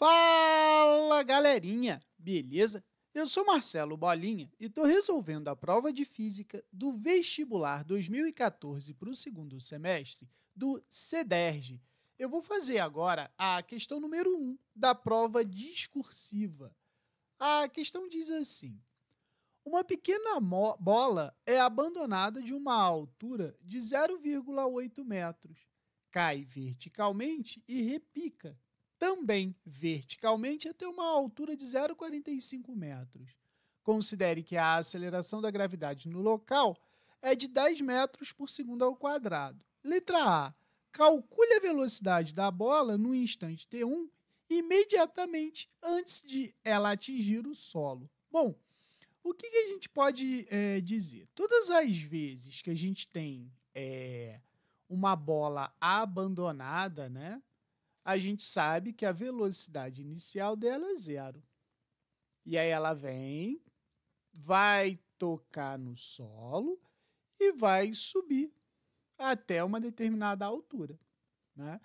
Fala galerinha, beleza? Eu sou Marcelo Bolinha e estou resolvendo a prova de física do vestibular 2014 para o segundo semestre do CEDERJ. Eu vou fazer agora a questão número 1 um da prova discursiva. A questão diz assim: uma pequena bola é abandonada de uma altura de 0,8 metros, cai verticalmente e repica também verticalmente até uma altura de 0,45 metros. Considere que a aceleração da gravidade no local é de 10 metros por segundo ao quadrado. Letra A. Calcule a velocidade da bola no instante T1 imediatamente antes de ela atingir o solo. Bom, o que, a gente pode é, dizer? Todas as vezes que a gente tem é, uma bola abandonada, né? a gente sabe que a velocidade inicial dela é zero. E aí ela vem, vai tocar no solo e vai subir até uma determinada altura. Né?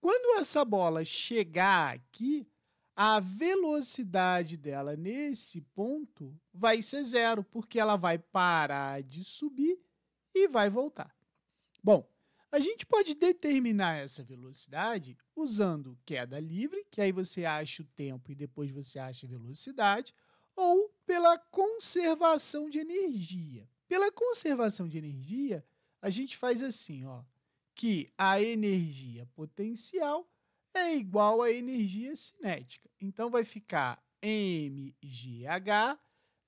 Quando essa bola chegar aqui, a velocidade dela nesse ponto vai ser zero, porque ela vai parar de subir e vai voltar. Bom, a gente pode determinar essa velocidade usando queda livre, que aí você acha o tempo e depois você acha a velocidade, ou pela conservação de energia. Pela conservação de energia, a gente faz assim, ó, que a energia potencial é igual à energia cinética. Então vai ficar mgh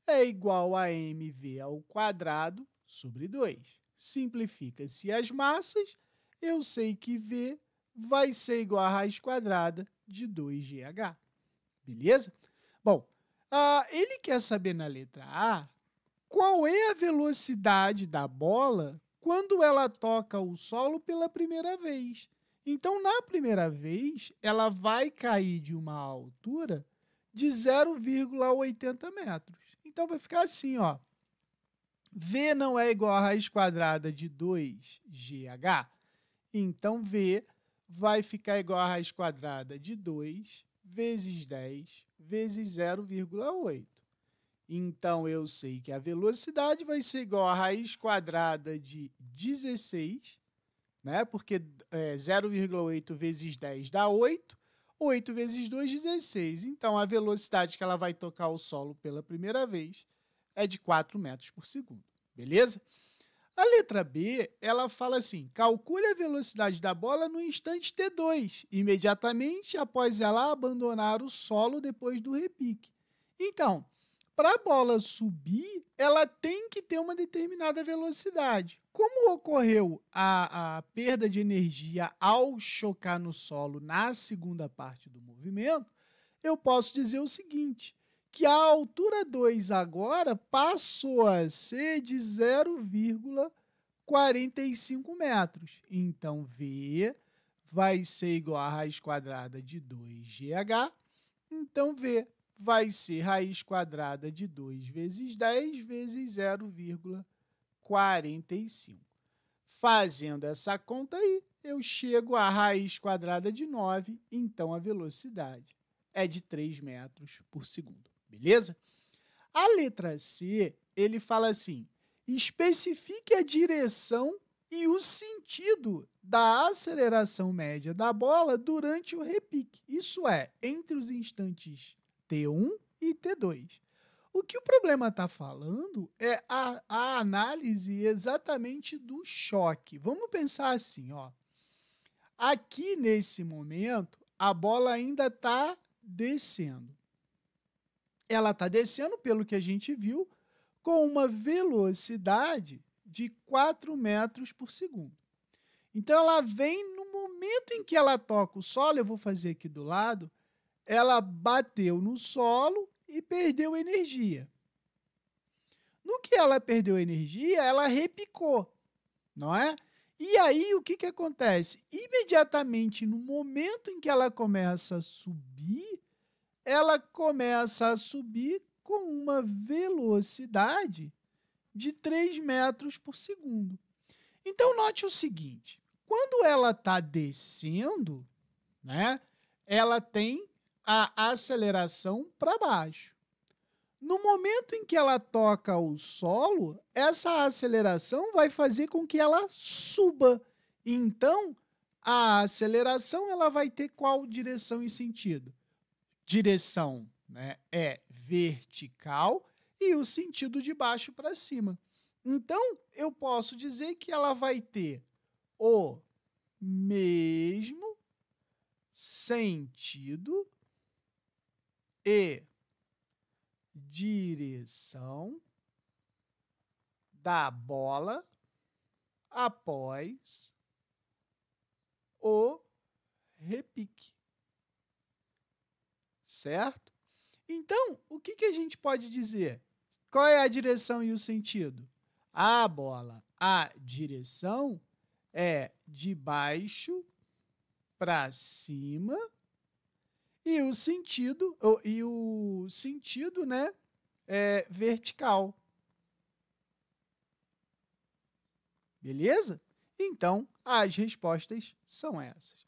é igual a mv ao quadrado sobre 2. Simplifica-se as massas, eu sei que V vai ser igual a raiz quadrada de 2GH. Beleza? Bom, uh, ele quer saber na letra A qual é a velocidade da bola quando ela toca o solo pela primeira vez. Então, na primeira vez, ela vai cair de uma altura de 0,80 metros. Então, vai ficar assim, ó. V não é igual a raiz quadrada de 2GH, então V vai ficar igual a raiz quadrada de 2 vezes 10 vezes 0,8. Então, eu sei que a velocidade vai ser igual a raiz quadrada de 16, né? porque é, 0,8 vezes 10 dá 8, 8 vezes 2, 16. Então, a velocidade que ela vai tocar o solo pela primeira vez é de 4 metros por segundo, beleza? A letra B, ela fala assim: calcule a velocidade da bola no instante T2, imediatamente após ela abandonar o solo depois do repique. Então, para a bola subir, ela tem que ter uma determinada velocidade. Como ocorreu a, a perda de energia ao chocar no solo na segunda parte do movimento, eu posso dizer o seguinte: que a altura 2 agora passou a ser de 0,45 metros. Então, V vai ser igual a raiz quadrada de 2GH. Então, V vai ser raiz quadrada de 2 vezes 10 vezes 0,45. Fazendo essa conta aí, eu chego à raiz quadrada de 9, então a velocidade é de 3 metros por segundo beleza? A letra C, ele fala assim: especifique a direção e o sentido da aceleração média da bola durante o repique. Isso é, entre os instantes T1 e T2. O que o problema está falando é a, a, análise exatamente do choque. Vamos pensar assim, ó. Aqui nesse momento, a bola ainda está descendo ela está descendo, pelo que a gente viu, com uma velocidade de 4 metros por segundo. Então ela vem no momento em que ela toca o solo, eu vou fazer aqui do lado, ela bateu no solo e perdeu energia. No que ela perdeu energia, ela repicou, não é? E aí o que, que acontece? Imediatamente no momento em que ela começa a subir, ela começa a subir com uma velocidade de 3 metros por segundo. Então, note o seguinte: quando ela está descendo, né, ela tem a aceleração para baixo. No momento em que ela toca o solo, essa aceleração vai fazer com que ela suba. Então, a aceleração ela vai ter qual direção e sentido? direção né, é vertical e o sentido de baixo para cima. Então, eu posso dizer que ela vai ter o mesmo sentido e direção da bola após o repique certo? Então, o que, que a gente pode dizer? Qual é a direção e o sentido? A bola, a direção é de baixo para cima e o sentido e o sentido, né, é vertical. Beleza? Então, as respostas são essas.